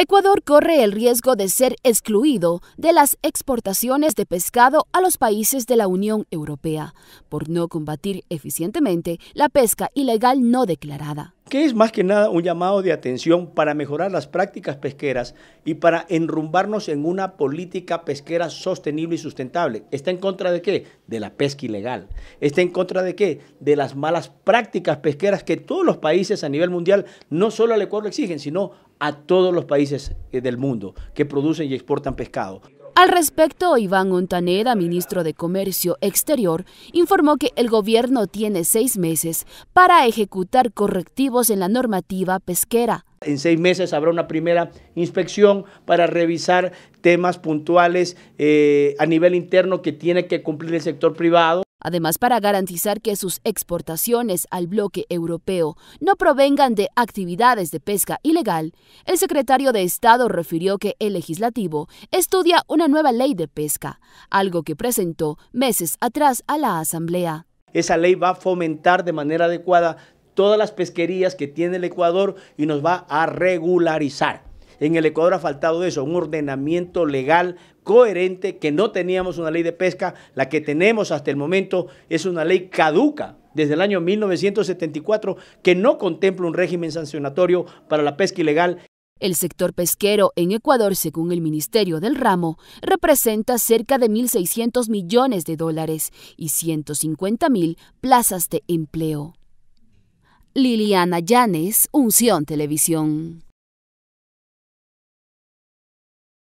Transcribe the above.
Ecuador corre el riesgo de ser excluido de las exportaciones de pescado a los países de la Unión Europea por no combatir eficientemente la pesca ilegal no declarada que es más que nada un llamado de atención para mejorar las prácticas pesqueras y para enrumbarnos en una política pesquera sostenible y sustentable. ¿Está en contra de qué? De la pesca ilegal. ¿Está en contra de qué? De las malas prácticas pesqueras que todos los países a nivel mundial, no solo al Ecuador exigen, sino a todos los países eh, del mundo que producen y exportan pescado. Al respecto, Iván Montaneda, ministro de Comercio Exterior, informó que el gobierno tiene seis meses para ejecutar correctivos en la normativa pesquera. En seis meses habrá una primera inspección para revisar temas puntuales eh, a nivel interno que tiene que cumplir el sector privado. Además, para garantizar que sus exportaciones al bloque europeo no provengan de actividades de pesca ilegal, el secretario de Estado refirió que el legislativo estudia una nueva ley de pesca, algo que presentó meses atrás a la Asamblea. Esa ley va a fomentar de manera adecuada todas las pesquerías que tiene el Ecuador y nos va a regularizar. En el Ecuador ha faltado eso, un ordenamiento legal coherente que no teníamos una ley de pesca, la que tenemos hasta el momento es una ley caduca desde el año 1974 que no contempla un régimen sancionatorio para la pesca ilegal. El sector pesquero en Ecuador, según el Ministerio del Ramo, representa cerca de 1.600 millones de dólares y 150.000 plazas de empleo. Liliana Llanes, Unción Televisión.